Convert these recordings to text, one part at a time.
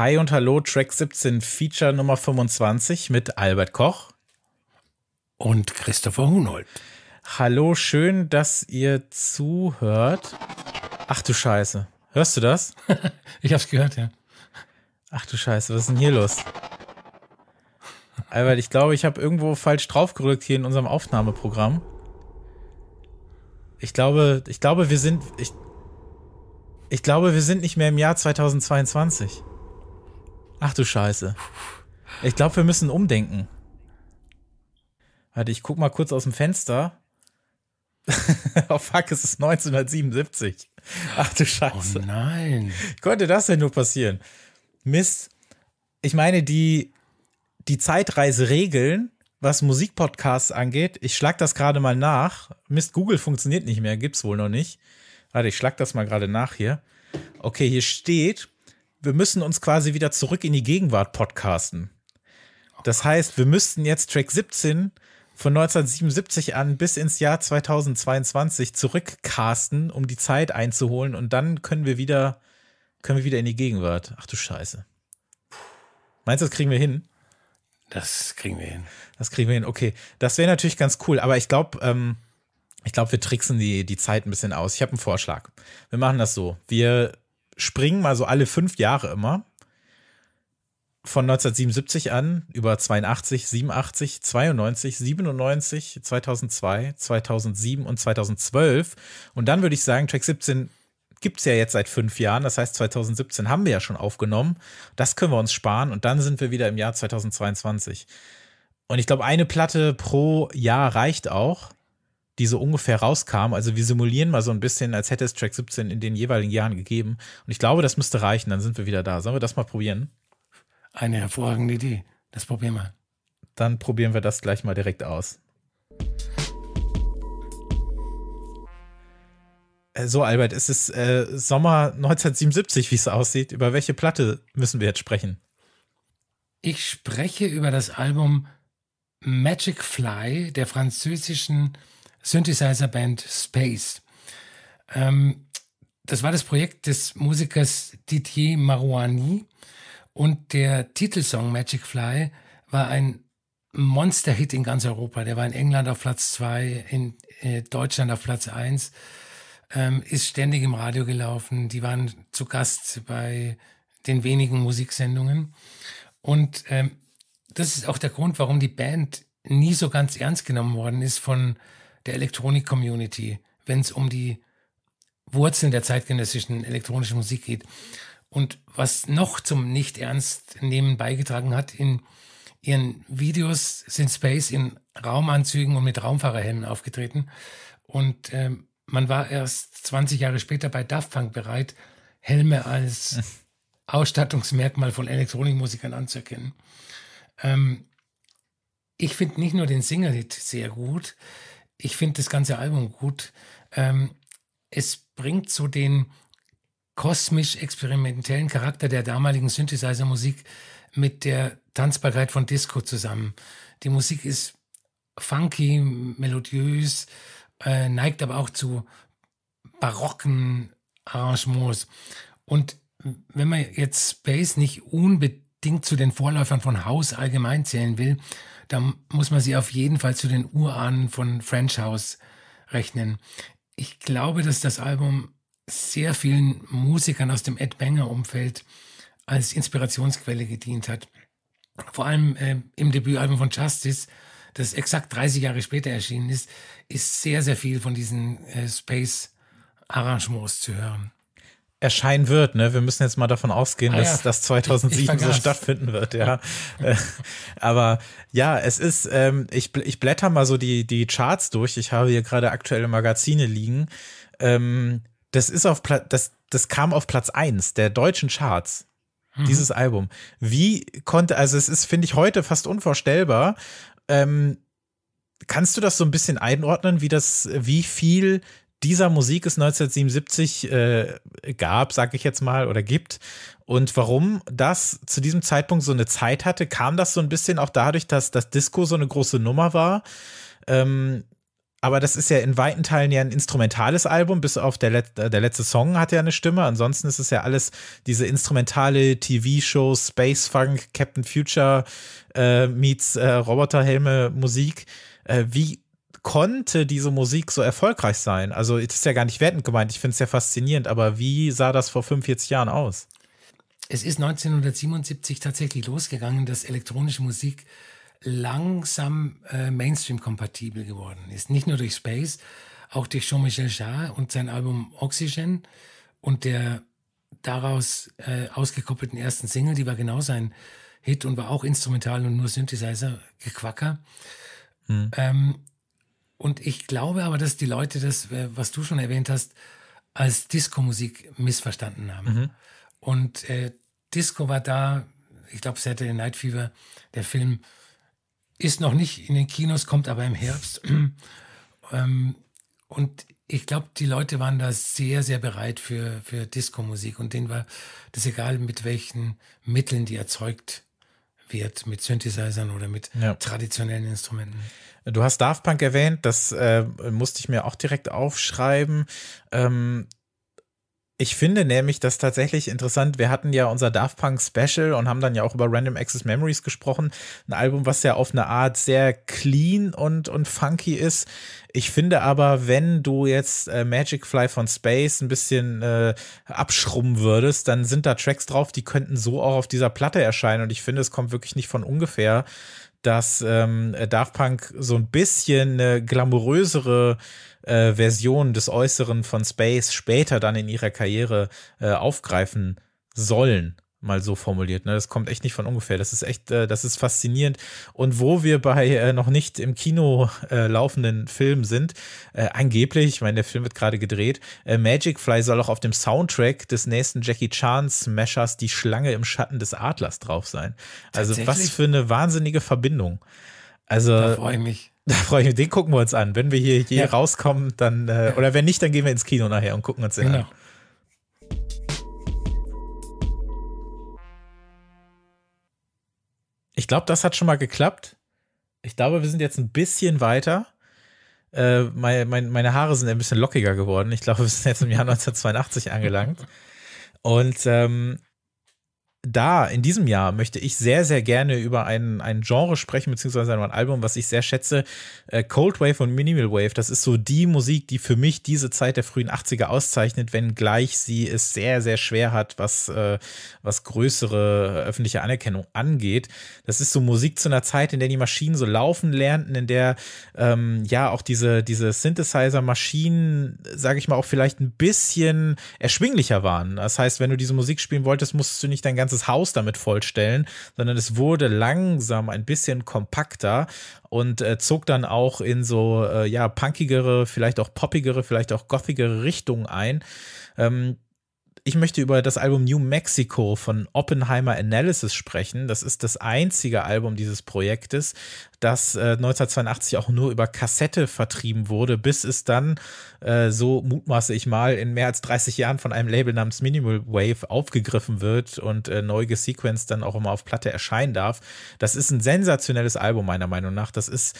Hi und Hallo, Track 17, Feature Nummer 25 mit Albert Koch. Und Christopher Hunold. Hallo, schön, dass ihr zuhört. Ach du Scheiße. Hörst du das? ich hab's gehört, ja. Ach du Scheiße, was ist denn hier los? Albert, ich glaube, ich habe irgendwo falsch draufgerückt hier in unserem Aufnahmeprogramm. Ich glaube, ich glaube, wir sind, ich, ich glaube, wir sind nicht mehr im Jahr 2022. Ach du Scheiße. Ich glaube, wir müssen umdenken. Warte, ich guck mal kurz aus dem Fenster. oh fuck, es ist 1977. Ach du Scheiße. Oh nein. Konnte das denn nur passieren? Mist. Ich meine, die, die Zeitreiseregeln, was Musikpodcasts angeht, ich schlag das gerade mal nach. Mist, Google funktioniert nicht mehr, gibt's wohl noch nicht. Warte, ich schlag das mal gerade nach hier. Okay, hier steht, wir müssen uns quasi wieder zurück in die Gegenwart podcasten. Das heißt, wir müssten jetzt Track 17 von 1977 an bis ins Jahr 2022 zurückcasten, um die Zeit einzuholen und dann können wir wieder können wir wieder in die Gegenwart. Ach du Scheiße. Meinst du, das kriegen wir hin? Das kriegen wir hin. Das kriegen wir hin. Okay, das wäre natürlich ganz cool, aber ich glaube ähm, ich glaube, wir tricksen die, die Zeit ein bisschen aus. Ich habe einen Vorschlag. Wir machen das so. Wir springen mal so alle fünf Jahre immer. Von 1977 an über 82, 87, 92, 97, 2002, 2007 und 2012. Und dann würde ich sagen, Track 17 gibt es ja jetzt seit fünf Jahren. Das heißt, 2017 haben wir ja schon aufgenommen. Das können wir uns sparen und dann sind wir wieder im Jahr 2022. Und ich glaube, eine Platte pro Jahr reicht auch die so ungefähr rauskamen. Also wir simulieren mal so ein bisschen, als hätte es Track 17 in den jeweiligen Jahren gegeben. Und ich glaube, das müsste reichen, dann sind wir wieder da. Sollen wir das mal probieren? Eine hervorragende Idee. Das probieren wir. Dann probieren wir das gleich mal direkt aus. Äh, so, Albert, es ist äh, Sommer 1977, wie es aussieht. Über welche Platte müssen wir jetzt sprechen? Ich spreche über das Album Magic Fly der französischen Synthesizer-Band Space. Ähm, das war das Projekt des Musikers Didier Marouani und der Titelsong Magic Fly war ein Monster-Hit in ganz Europa. Der war in England auf Platz 2, in äh, Deutschland auf Platz 1, ähm, ist ständig im Radio gelaufen. Die waren zu Gast bei den wenigen Musiksendungen. Und ähm, das ist auch der Grund, warum die Band nie so ganz ernst genommen worden ist von der Elektronik-Community, wenn es um die Wurzeln der zeitgenössischen elektronischen Musik geht. Und was noch zum Nicht-Ernst-Nehmen beigetragen hat, in ihren Videos sind Space in Raumanzügen und mit Raumfahrerhelmen aufgetreten. Und ähm, man war erst 20 Jahre später bei Daft Punk bereit, Helme als Ausstattungsmerkmal von Elektronikmusikern anzuerkennen. Ähm, ich finde nicht nur den Single-Hit sehr gut, ich finde das ganze Album gut. Ähm, es bringt so den kosmisch-experimentellen Charakter der damaligen Synthesizer-Musik mit der Tanzbarkeit von Disco zusammen. Die Musik ist funky, melodiös, äh, neigt aber auch zu barocken Arrangements. Und wenn man jetzt Space nicht unbedingt zu den Vorläufern von House allgemein zählen will, da muss man sie auf jeden Fall zu den Urahnen von French House rechnen. Ich glaube, dass das Album sehr vielen Musikern aus dem Ed Banger-Umfeld als Inspirationsquelle gedient hat. Vor allem äh, im Debütalbum von Justice, das exakt 30 Jahre später erschienen ist, ist sehr, sehr viel von diesen äh, Space-Arrangements zu hören erscheinen wird. Ne? Wir müssen jetzt mal davon ausgehen, ah, dass ja. das 2007 so stattfinden wird. Ja, äh, aber ja, es ist. Ähm, ich, ich blätter mal so die die Charts durch. Ich habe hier gerade aktuelle Magazine liegen. Ähm, das ist auf Platz, das das kam auf Platz eins der deutschen Charts. Mhm. Dieses Album. Wie konnte, also es ist, finde ich, heute fast unvorstellbar. Ähm, kannst du das so ein bisschen einordnen, wie das, wie viel dieser Musik es 1977 äh, gab, sage ich jetzt mal, oder gibt. Und warum das zu diesem Zeitpunkt so eine Zeit hatte, kam das so ein bisschen auch dadurch, dass das Disco so eine große Nummer war. Ähm, aber das ist ja in weiten Teilen ja ein instrumentales Album, bis auf der, Let äh, der letzte Song hat ja eine Stimme. Ansonsten ist es ja alles diese instrumentale tv show Space Funk, Captain Future äh, meets äh, Roboterhelme Musik. Äh, wie konnte diese Musik so erfolgreich sein? Also, es ist ja gar nicht wertend gemeint, ich finde es ja faszinierend, aber wie sah das vor 45 Jahren aus? Es ist 1977 tatsächlich losgegangen, dass elektronische Musik langsam äh, Mainstream-kompatibel geworden ist. Nicht nur durch Space, auch durch Jean-Michel Jarre und sein Album Oxygen und der daraus äh, ausgekoppelten ersten Single, die war genau sein Hit und war auch instrumental und nur Synthesizer, Gequacker. Hm. Ähm, und ich glaube aber, dass die Leute das, äh, was du schon erwähnt hast, als Disco-Musik missverstanden haben. Mhm. Und äh, Disco war da, ich glaube, Saturday Night Fever, der Film ist noch nicht in den Kinos, kommt aber im Herbst. ähm, und ich glaube, die Leute waren da sehr, sehr bereit für, für Disco-Musik und denen war das egal, mit welchen Mitteln die erzeugt wird mit Synthesizern oder mit ja. traditionellen Instrumenten. Du hast Daft Punk erwähnt, das äh, musste ich mir auch direkt aufschreiben. Ähm, ich finde nämlich das tatsächlich interessant. Wir hatten ja unser Daft Punk Special und haben dann ja auch über Random Access Memories gesprochen. Ein Album, was ja auf eine Art sehr clean und, und funky ist. Ich finde aber, wenn du jetzt äh, Magic Fly von Space ein bisschen äh, abschrubben würdest, dann sind da Tracks drauf, die könnten so auch auf dieser Platte erscheinen. Und ich finde, es kommt wirklich nicht von ungefähr dass ähm, Daft Punk so ein bisschen eine glamourösere äh, Version des Äußeren von Space später dann in ihrer Karriere äh, aufgreifen sollen mal so formuliert. Ne? Das kommt echt nicht von ungefähr. Das ist echt, äh, das ist faszinierend. Und wo wir bei äh, noch nicht im Kino äh, laufenden Filmen sind, äh, angeblich, ich meine, der Film wird gerade gedreht, äh, Magic Fly soll auch auf dem Soundtrack des nächsten Jackie Chan Smashers Die Schlange im Schatten des Adlers drauf sein. Also was für eine wahnsinnige Verbindung. Also, da freue ich mich. Da freue ich mich. Den gucken wir uns an. Wenn wir hier, hier ja. rauskommen, dann, äh, oder wenn nicht, dann gehen wir ins Kino nachher und gucken uns den genau. an. ich glaube, das hat schon mal geklappt. Ich glaube, wir sind jetzt ein bisschen weiter. Äh, mein, mein, meine Haare sind ein bisschen lockiger geworden. Ich glaube, wir sind jetzt im Jahr 1982 angelangt. Und ähm, da in diesem Jahr möchte ich sehr, sehr gerne über ein, ein Genre sprechen, beziehungsweise ein Album, was ich sehr schätze. Äh, Cold Wave und Minimal Wave, das ist so die Musik, die für mich diese Zeit der frühen 80er auszeichnet, wenngleich sie es sehr, sehr schwer hat, was, äh, was größere äh, öffentliche Anerkennung angeht. Das ist so Musik zu einer Zeit, in der die Maschinen so laufen lernten, in der ähm, ja auch diese, diese Synthesizer-Maschinen, sage ich mal, auch vielleicht ein bisschen erschwinglicher waren. Das heißt, wenn du diese Musik spielen wolltest, musstest du nicht dein ganzes ganzes Haus damit vollstellen, sondern es wurde langsam ein bisschen kompakter und äh, zog dann auch in so, äh, ja, punkigere, vielleicht auch poppigere, vielleicht auch gothigere Richtungen ein. Ähm, ich möchte über das Album New Mexico von Oppenheimer Analysis sprechen. Das ist das einzige Album dieses Projektes, das äh, 1982 auch nur über Kassette vertrieben wurde, bis es dann, äh, so mutmaße ich mal, in mehr als 30 Jahren von einem Label namens Minimal Wave aufgegriffen wird und äh, neu gesequenced dann auch immer auf Platte erscheinen darf. Das ist ein sensationelles Album meiner Meinung nach. Das ist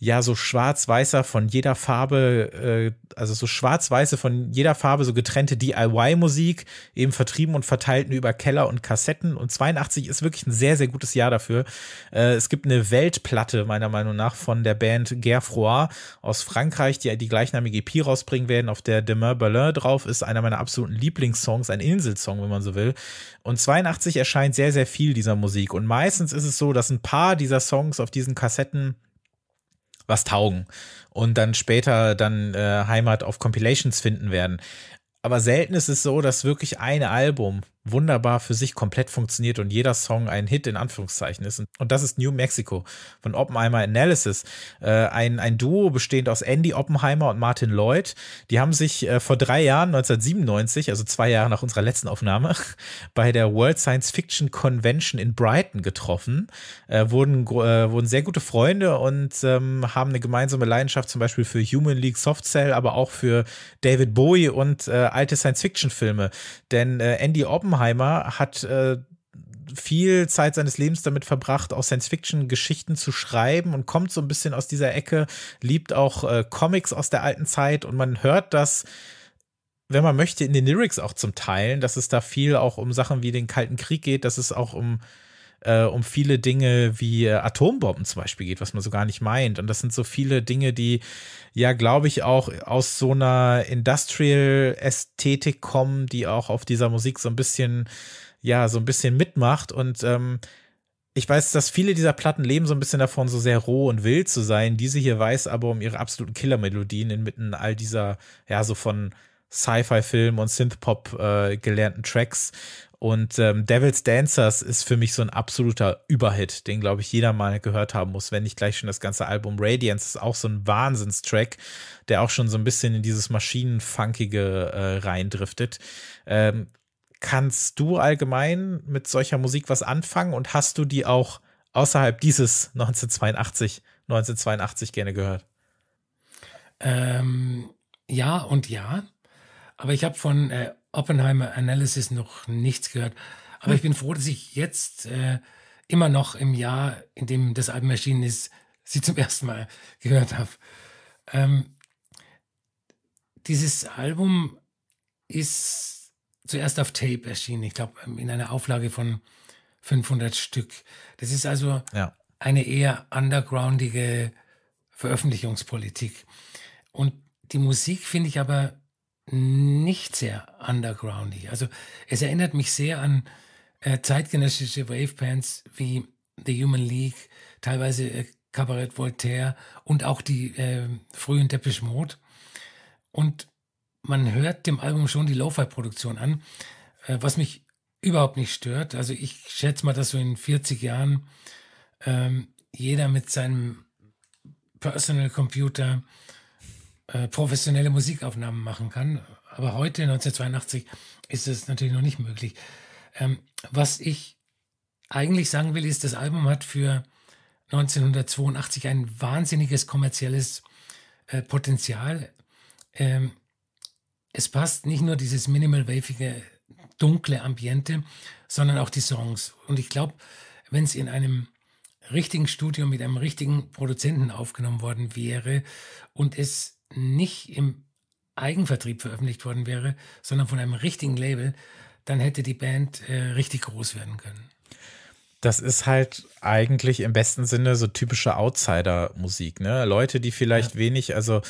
ja so schwarz-weißer von jeder Farbe, äh, also so schwarz-weiße von jeder Farbe, so getrennte DIY-Musik, eben vertrieben und verteilten über Keller und Kassetten. Und 82 ist wirklich ein sehr, sehr gutes Jahr dafür. Äh, es gibt eine Weltplatte, meiner Meinung nach, von der Band Gerfroy aus Frankreich, die die gleichnamige EP rausbringen werden, auf der Demain Berlin drauf ist, einer meiner absoluten Lieblingssongs, ein Inselsong, wenn man so will. Und 82 erscheint sehr, sehr viel dieser Musik. Und meistens ist es so, dass ein paar dieser Songs auf diesen Kassetten was taugen und dann später dann äh, Heimat auf Compilations finden werden. Aber selten ist es so, dass wirklich ein Album wunderbar für sich komplett funktioniert und jeder Song ein Hit in Anführungszeichen ist. Und das ist New Mexico von Oppenheimer Analysis. Äh, ein, ein Duo bestehend aus Andy Oppenheimer und Martin Lloyd. Die haben sich äh, vor drei Jahren, 1997, also zwei Jahre nach unserer letzten Aufnahme, bei der World Science Fiction Convention in Brighton getroffen, äh, wurden, äh, wurden sehr gute Freunde und ähm, haben eine gemeinsame Leidenschaft zum Beispiel für Human League Soft Cell, aber auch für David Bowie und äh, alte Science-Fiction-Filme. Denn äh, Andy Oppenheimer Oppenheimer hat äh, viel Zeit seines Lebens damit verbracht, auch Science-Fiction-Geschichten zu schreiben und kommt so ein bisschen aus dieser Ecke, liebt auch äh, Comics aus der alten Zeit und man hört das wenn man möchte, in den Lyrics auch zum Teilen, dass es da viel auch um Sachen wie den Kalten Krieg geht, dass es auch um äh, um viele Dinge wie äh, Atombomben zum Beispiel geht, was man so gar nicht meint. Und das sind so viele Dinge, die ja, glaube ich, auch aus so einer Industrial-Ästhetik kommen, die auch auf dieser Musik so ein bisschen, ja, so ein bisschen mitmacht. Und ähm, ich weiß, dass viele dieser Platten leben so ein bisschen davon, so sehr roh und wild zu sein. Diese hier weiß aber um ihre absoluten Killer-Melodien inmitten all dieser, ja, so von Sci-Fi-Film und Synthpop äh, gelernten Tracks. Und ähm, Devil's Dancers ist für mich so ein absoluter Überhit, den, glaube ich, jeder mal gehört haben muss, wenn nicht gleich schon das ganze Album Radiance ist auch so ein Wahnsinnstrack, der auch schon so ein bisschen in dieses Maschinenfunkige äh, reindriftet. Ähm, kannst du allgemein mit solcher Musik was anfangen und hast du die auch außerhalb dieses 1982, 1982 gerne gehört? Ähm, ja und ja. Aber ich habe von äh, Oppenheimer Analysis noch nichts gehört. Aber ich bin froh, dass ich jetzt äh, immer noch im Jahr, in dem das Album erschienen ist, sie zum ersten Mal gehört habe. Ähm, dieses Album ist zuerst auf Tape erschienen, ich glaube ähm, in einer Auflage von 500 Stück. Das ist also ja. eine eher undergroundige Veröffentlichungspolitik. Und die Musik finde ich aber nicht sehr undergroundy. Also es erinnert mich sehr an äh, zeitgenössische Wavebands wie The Human League, teilweise äh, Kabarett Voltaire und auch die äh, frühen Teppich Mode. Und man hört dem Album schon die Lo-Fi-Produktion an, äh, was mich überhaupt nicht stört. Also ich schätze mal, dass so in 40 Jahren ähm, jeder mit seinem Personal Computer äh, professionelle Musikaufnahmen machen kann. Aber heute, 1982, ist es natürlich noch nicht möglich. Ähm, was ich eigentlich sagen will, ist, das Album hat für 1982 ein wahnsinniges kommerzielles äh, Potenzial. Ähm, es passt nicht nur dieses minimal-wavige, dunkle Ambiente, sondern auch die Songs. Und ich glaube, wenn es in einem richtigen Studio mit einem richtigen Produzenten aufgenommen worden wäre und es nicht im Eigenvertrieb veröffentlicht worden wäre, sondern von einem richtigen Label, dann hätte die Band äh, richtig groß werden können. Das ist halt eigentlich im besten Sinne so typische Outsider-Musik, ne? Leute, die vielleicht ja. wenig, also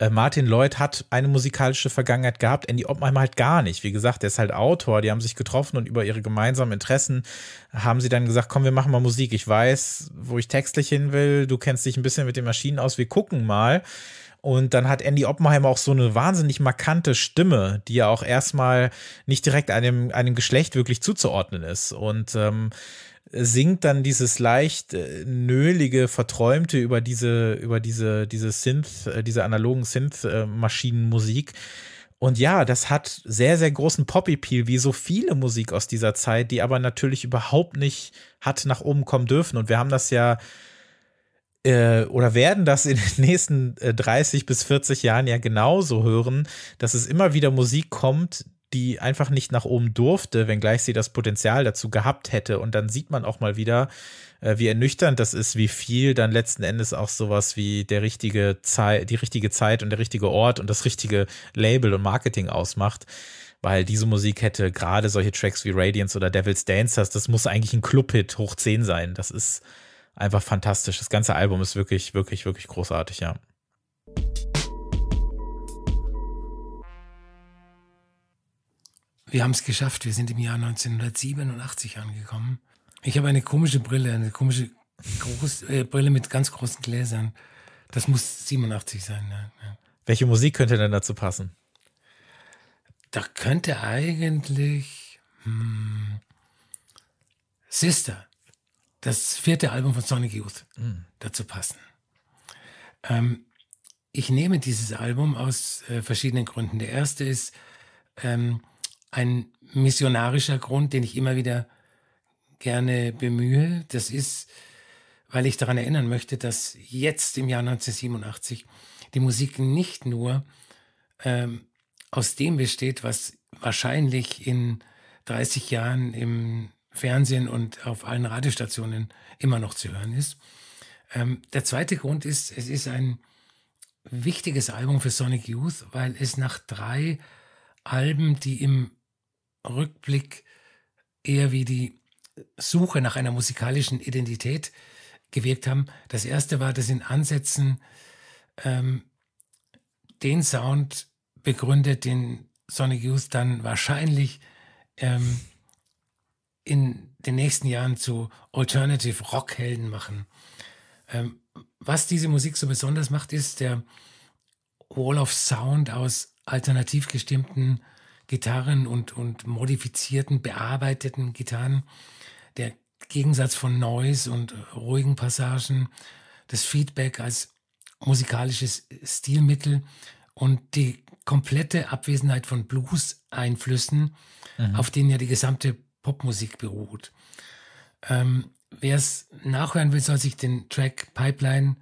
äh, Martin Lloyd hat eine musikalische Vergangenheit gehabt, Andy Oppenheimer halt gar nicht. Wie gesagt, der ist halt Autor, die haben sich getroffen und über ihre gemeinsamen Interessen haben sie dann gesagt, komm, wir machen mal Musik. Ich weiß, wo ich textlich hin will, du kennst dich ein bisschen mit den Maschinen aus, wir gucken mal. Und dann hat Andy Oppenheimer auch so eine wahnsinnig markante Stimme, die ja auch erstmal nicht direkt einem, einem Geschlecht wirklich zuzuordnen ist. Und ähm, singt dann dieses leicht äh, nölige, verträumte über diese, über diese, diese Synth, äh, diese analogen Synth-Maschinenmusik. Äh, und ja, das hat sehr, sehr großen Pop-Appeal, wie so viele Musik aus dieser Zeit, die aber natürlich überhaupt nicht hat nach oben kommen dürfen. Und wir haben das ja äh, oder werden das in den nächsten 30 äh, bis 40 Jahren ja genauso hören, dass es immer wieder Musik kommt, die einfach nicht nach oben durfte, wenngleich sie das Potenzial dazu gehabt hätte. Und dann sieht man auch mal wieder, äh, wie ernüchternd das ist, wie viel dann letzten Endes auch sowas wie der richtige Zeit, die richtige Zeit und der richtige Ort und das richtige Label und Marketing ausmacht. Weil diese Musik hätte gerade solche Tracks wie Radiance oder Devil's Dancers, das muss eigentlich ein Clubhit hoch 10 sein. Das ist einfach fantastisch. Das ganze Album ist wirklich, wirklich, wirklich großartig, ja. Wir haben es geschafft. Wir sind im Jahr 1987 angekommen. Ich habe eine komische Brille, eine komische groß, äh, Brille mit ganz großen Gläsern. Das muss 87 sein. Ja, Welche Musik könnte denn dazu passen? Da könnte eigentlich hm, Sister das vierte Album von Sonic Youth mhm. dazu passen. Ähm, ich nehme dieses Album aus äh, verschiedenen Gründen. Der erste ist ähm, ein missionarischer Grund, den ich immer wieder gerne bemühe. Das ist, weil ich daran erinnern möchte, dass jetzt im Jahr 1987 die Musik nicht nur ähm, aus dem besteht, was wahrscheinlich in 30 Jahren im Fernsehen und auf allen Radiostationen immer noch zu hören ist. Ähm, der zweite Grund ist, es ist ein wichtiges Album für Sonic Youth, weil es nach drei Alben, die im Rückblick eher wie die Suche nach einer musikalischen Identität gewirkt haben. Das erste war, dass in Ansätzen ähm, den Sound begründet, den Sonic Youth dann wahrscheinlich ähm, in den nächsten Jahren zu Alternative Rock-Helden machen. Ähm, was diese Musik so besonders macht, ist der Wall of Sound aus alternativ gestimmten Gitarren und, und modifizierten, bearbeiteten Gitarren, der Gegensatz von Noise und ruhigen Passagen, das Feedback als musikalisches Stilmittel und die komplette Abwesenheit von Blues-Einflüssen, mhm. auf denen ja die gesamte Popmusik beruht. Ähm, Wer es nachhören will, soll sich den Track Pipeline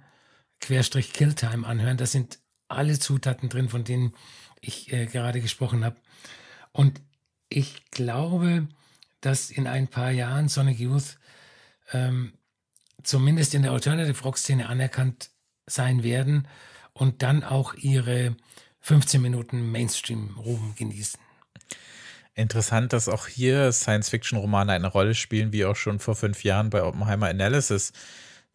Killtime anhören. Da sind alle Zutaten drin, von denen ich äh, gerade gesprochen habe. Und ich glaube, dass in ein paar Jahren Sonic Youth ähm, zumindest in der Alternative Rock Szene anerkannt sein werden und dann auch ihre 15 Minuten Mainstream-Ruhm genießen. Interessant, dass auch hier Science-Fiction-Romane eine Rolle spielen, wie auch schon vor fünf Jahren bei Oppenheimer Analysis.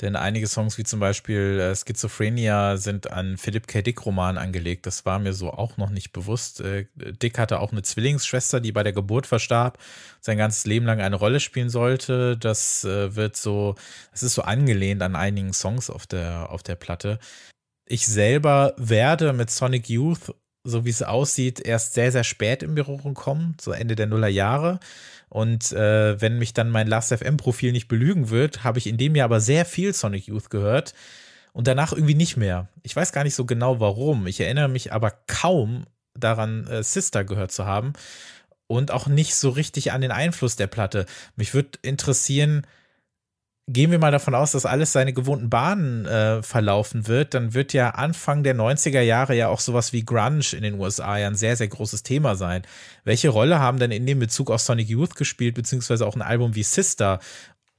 Denn einige Songs, wie zum Beispiel äh, Schizophrenia, sind an Philipp K. Dick-Roman angelegt. Das war mir so auch noch nicht bewusst. Äh, Dick hatte auch eine Zwillingsschwester, die bei der Geburt verstarb, sein ganzes Leben lang eine Rolle spielen sollte. Das äh, wird so, es ist so angelehnt an einigen Songs auf der, auf der Platte. Ich selber werde mit Sonic Youth so wie es aussieht, erst sehr, sehr spät im Büro kommen, so Ende der Nullerjahre. Und äh, wenn mich dann mein Last.fm-Profil nicht belügen wird, habe ich in dem Jahr aber sehr viel Sonic Youth gehört und danach irgendwie nicht mehr. Ich weiß gar nicht so genau warum. Ich erinnere mich aber kaum daran, äh, Sister gehört zu haben und auch nicht so richtig an den Einfluss der Platte. Mich würde interessieren, gehen wir mal davon aus, dass alles seine gewohnten Bahnen äh, verlaufen wird, dann wird ja Anfang der 90er Jahre ja auch sowas wie Grunge in den USA ja ein sehr, sehr großes Thema sein. Welche Rolle haben denn in dem Bezug auf Sonic Youth gespielt, beziehungsweise auch ein Album wie Sister?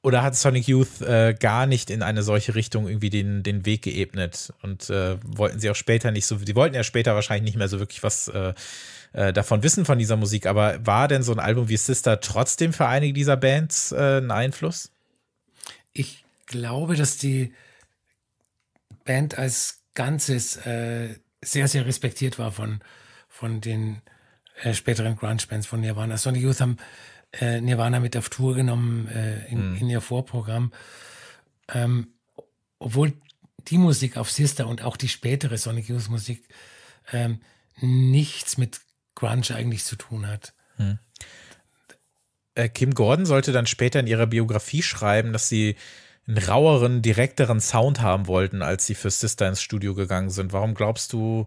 Oder hat Sonic Youth äh, gar nicht in eine solche Richtung irgendwie den, den Weg geebnet? Und äh, wollten sie auch später nicht so, die wollten ja später wahrscheinlich nicht mehr so wirklich was äh, äh, davon wissen von dieser Musik, aber war denn so ein Album wie Sister trotzdem für einige dieser Bands äh, ein Einfluss? ich glaube, dass die Band als Ganzes äh, sehr, sehr respektiert war von, von den äh, späteren Grunge-Bands von Nirvana. Also Sonic Youth haben äh, Nirvana mit auf Tour genommen äh, in, mhm. in, ihr Vorprogramm. Ähm, obwohl die Musik auf Sister und auch die spätere Sonic Youth Musik ähm, nichts mit Grunge eigentlich zu tun hat. Mhm. Äh, Kim Gordon sollte dann später in ihrer Biografie schreiben, dass sie einen raueren, direkteren Sound haben wollten, als sie für Sister ins Studio gegangen sind. Warum glaubst du,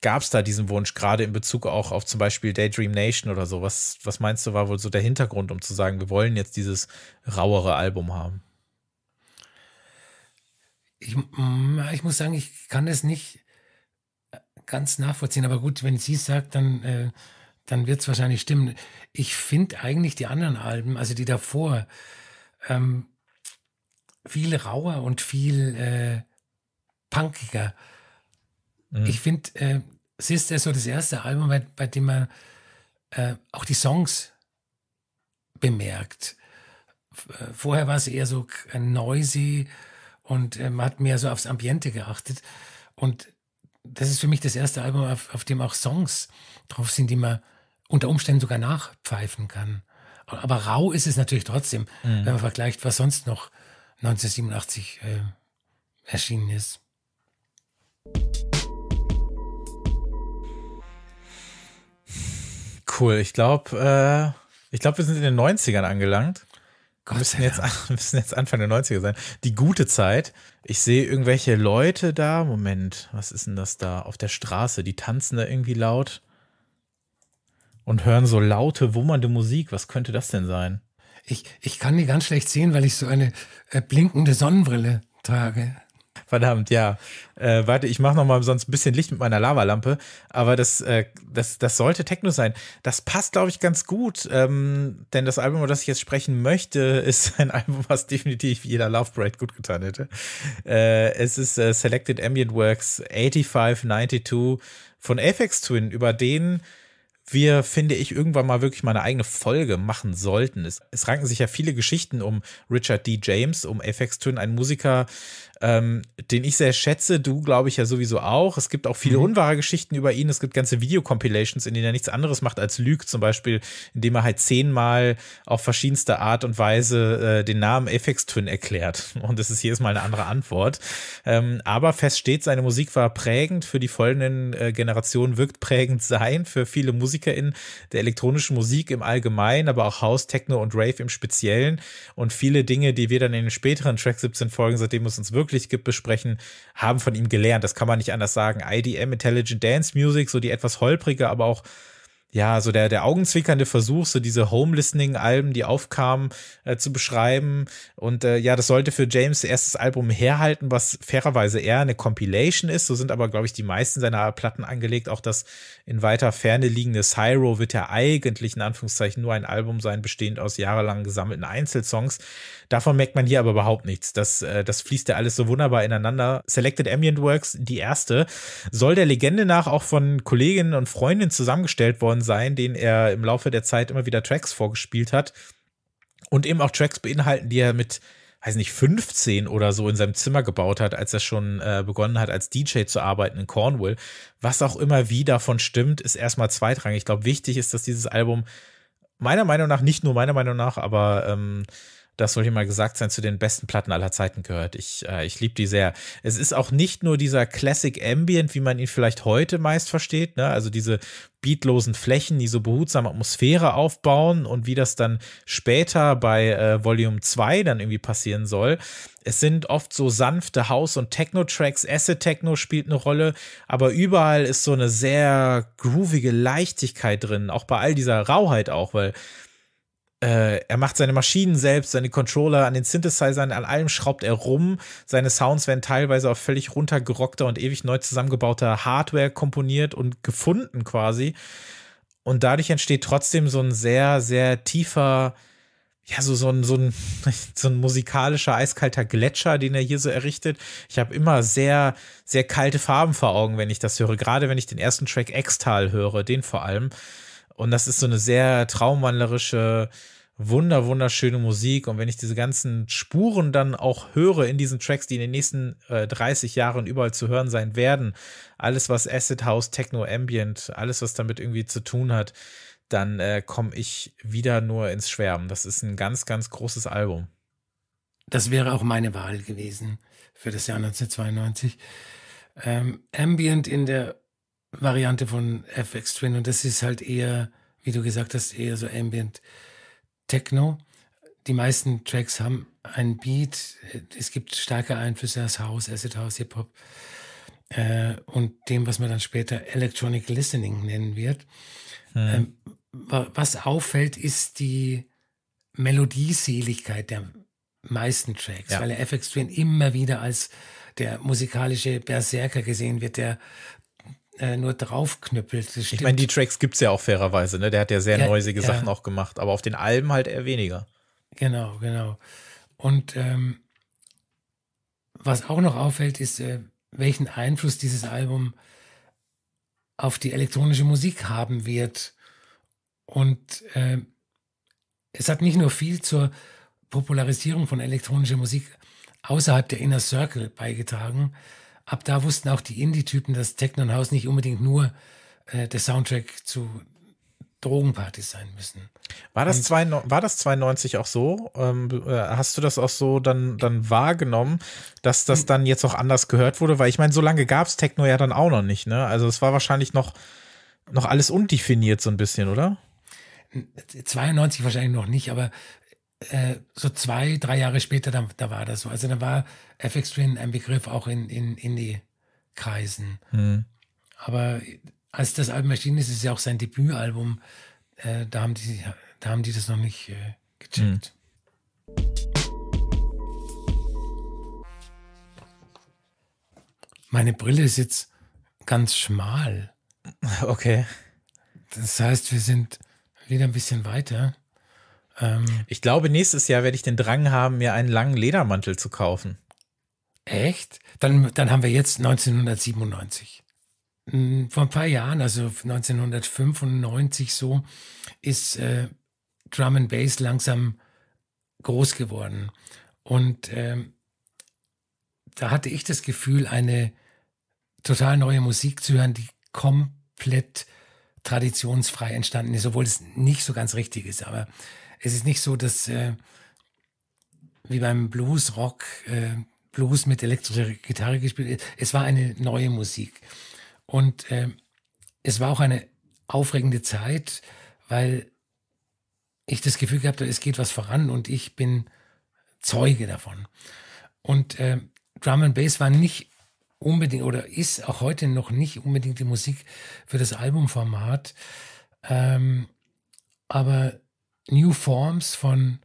gab es da diesen Wunsch, gerade in Bezug auch auf zum Beispiel Daydream Nation oder so? Was, was meinst du, war wohl so der Hintergrund, um zu sagen, wir wollen jetzt dieses rauere Album haben? Ich, mm, ich muss sagen, ich kann das nicht äh, ganz nachvollziehen, aber gut, wenn sie es sagt, dann äh, dann wird es wahrscheinlich stimmen. Ich finde eigentlich die anderen Alben, also die davor, ähm, viel rauer und viel äh, punkiger. Mhm. Ich finde, äh, Sister ist so das erste Album, bei, bei dem man äh, auch die Songs bemerkt. Äh, vorher war es eher so äh, noisy und äh, man hat mehr so aufs Ambiente geachtet. Und das ist für mich das erste Album, auf, auf dem auch Songs drauf sind, die man unter Umständen sogar nachpfeifen kann. Aber rau ist es natürlich trotzdem, mhm. wenn man vergleicht, was sonst noch 1987 äh, erschienen ist. Cool, ich glaube, äh, ich wir sind in den 90ern angelangt. Wir müssen jetzt, müssen jetzt Anfang der 90er sein. Die gute Zeit. Ich sehe irgendwelche Leute da. Moment, was ist denn das da? Auf der Straße, die tanzen da irgendwie laut und hören so laute, wummernde Musik. Was könnte das denn sein? Ich, ich kann die ganz schlecht sehen, weil ich so eine äh, blinkende Sonnenbrille trage. Verdammt, ja. Äh, warte, ich mache nochmal sonst ein bisschen Licht mit meiner Lavalampe. Aber das, äh, das, das sollte Techno sein. Das passt, glaube ich, ganz gut. Ähm, denn das Album, über das ich jetzt sprechen möchte, ist ein Album, was definitiv jeder Love Parade gut getan hätte. Äh, es ist äh, Selected Ambient Works 8592 von Apex Twin, über den wir, finde ich, irgendwann mal wirklich mal eine eigene Folge machen sollten. Es, es ranken sich ja viele Geschichten um Richard D. James, um Aphex Twin, ein Musiker, ähm, den ich sehr schätze, du glaube ich ja sowieso auch. Es gibt auch viele mhm. unwahre Geschichten über ihn. Es gibt ganze Videocompilations, in denen er nichts anderes macht als lügt, zum Beispiel, indem er halt zehnmal auf verschiedenste Art und Weise äh, den Namen Aphex Twin erklärt. Und es ist jedes Mal eine andere Antwort. Ähm, aber fest steht, seine Musik war prägend für die folgenden äh, Generationen, wirkt prägend sein für viele MusikerInnen der elektronischen Musik im Allgemeinen, aber auch House, Techno und Rave im Speziellen. Und viele Dinge, die wir dann in den späteren Track 17 Folgen, seitdem es uns wirklich möglich gibt, besprechen, haben von ihm gelernt. Das kann man nicht anders sagen. IDM, Intelligent Dance Music, so die etwas holprige, aber auch ja, so der, der augenzwickernde Versuch, so diese Home-Listening-Alben, die aufkamen, äh, zu beschreiben. Und äh, ja, das sollte für James erstes Album herhalten, was fairerweise eher eine Compilation ist. So sind aber, glaube ich, die meisten seiner Platten angelegt. Auch das in weiter Ferne liegende Syro wird ja eigentlich in Anführungszeichen nur ein Album sein, bestehend aus jahrelang gesammelten Einzelsongs. Davon merkt man hier aber überhaupt nichts. Das, äh, das fließt ja alles so wunderbar ineinander. Selected Ambient Works, die erste, soll der Legende nach auch von Kolleginnen und Freundinnen zusammengestellt worden sein, denen er im Laufe der Zeit immer wieder Tracks vorgespielt hat und eben auch Tracks beinhalten, die er mit, weiß nicht, 15 oder so in seinem Zimmer gebaut hat, als er schon äh, begonnen hat, als DJ zu arbeiten in Cornwall. Was auch immer wie davon stimmt, ist erstmal zweitrangig. Ich glaube, wichtig ist, dass dieses Album meiner Meinung nach, nicht nur meiner Meinung nach, aber ähm, das soll hier mal gesagt sein, zu den besten Platten aller Zeiten gehört. Ich, äh, ich liebe die sehr. Es ist auch nicht nur dieser Classic Ambient, wie man ihn vielleicht heute meist versteht, ne? also diese beatlosen Flächen, die so behutsame Atmosphäre aufbauen und wie das dann später bei äh, Volume 2 dann irgendwie passieren soll. Es sind oft so sanfte House- und Techno-Tracks, Acid-Techno spielt eine Rolle, aber überall ist so eine sehr groovige Leichtigkeit drin, auch bei all dieser Rauheit auch, weil äh, er macht seine Maschinen selbst, seine Controller, an den Synthesizern, an allem schraubt er rum. Seine Sounds werden teilweise auf völlig runtergerockter und ewig neu zusammengebauter Hardware komponiert und gefunden quasi. Und dadurch entsteht trotzdem so ein sehr, sehr tiefer, ja, so, so, ein, so, ein, so ein musikalischer, eiskalter Gletscher, den er hier so errichtet. Ich habe immer sehr, sehr kalte Farben vor Augen, wenn ich das höre. Gerade wenn ich den ersten Track Extal höre, den vor allem. Und das ist so eine sehr traumwandlerische, wunder, wunderschöne Musik. Und wenn ich diese ganzen Spuren dann auch höre in diesen Tracks, die in den nächsten äh, 30 Jahren überall zu hören sein werden, alles, was Acid House, Techno Ambient, alles, was damit irgendwie zu tun hat, dann äh, komme ich wieder nur ins Schwärmen. Das ist ein ganz, ganz großes Album. Das wäre auch meine Wahl gewesen für das Jahr 1992. Ähm, Ambient in der Variante von FX Twin und das ist halt eher, wie du gesagt hast, eher so Ambient Techno. Die meisten Tracks haben einen Beat. Es gibt starke Einflüsse aus House, Acid House, Hip Hop äh, und dem, was man dann später Electronic Listening nennen wird. Mhm. Ähm, was auffällt, ist die Melodieseligkeit der meisten Tracks, ja. weil der FX Twin immer wieder als der musikalische Berserker gesehen wird, der äh, nur draufknüppelt. Ich meine, die Tracks gibt es ja auch fairerweise, ne? Der hat ja sehr ja, neusige ja. Sachen auch gemacht, aber auf den Alben halt eher weniger. Genau, genau. Und ähm, was auch noch auffällt, ist, äh, welchen Einfluss dieses Album auf die elektronische Musik haben wird. Und äh, es hat nicht nur viel zur Popularisierung von elektronischer Musik außerhalb der Inner Circle beigetragen, ab da wussten auch die Indie-Typen, dass Techno und House nicht unbedingt nur äh, der Soundtrack zu Drogenpartys sein müssen. War das, und, zwei, war das 92 auch so? Ähm, äh, hast du das auch so dann, dann wahrgenommen, dass das hm. dann jetzt auch anders gehört wurde? Weil ich meine, so lange gab es Techno ja dann auch noch nicht, ne? Also es war wahrscheinlich noch, noch alles undefiniert so ein bisschen, oder? 92 wahrscheinlich noch nicht, aber äh, so zwei, drei Jahre später, da, da war das so. Also da war FX Twin ein Begriff auch in, in Indie-Kreisen. Mhm. Aber als das Album erschienen ist, ist ja auch sein Debütalbum, äh, da, haben die, da haben die das noch nicht äh, gecheckt. Mhm. Meine Brille ist jetzt ganz schmal. Okay. Das heißt, wir sind wieder ein bisschen weiter. Ähm, ich glaube, nächstes Jahr werde ich den Drang haben, mir einen langen Ledermantel zu kaufen. Echt? Dann, dann haben wir jetzt 1997. Hm, vor ein paar Jahren, also 1995 so, ist äh, Drum and Bass langsam groß geworden. Und ähm, da hatte ich das Gefühl, eine total neue Musik zu hören, die komplett traditionsfrei entstanden ist, obwohl es nicht so ganz richtig ist. Aber es ist nicht so, dass äh, wie beim Blues, Rock, äh, Blues mit elektrischer Gitarre gespielt wird. Es war eine neue Musik. Und äh, es war auch eine aufregende Zeit, weil ich das Gefühl gehabt habe, es geht was voran und ich bin Zeuge davon. Und äh, Drum and Bass war nicht unbedingt oder ist auch heute noch nicht unbedingt die Musik für das Albumformat. Ähm, aber New Forms von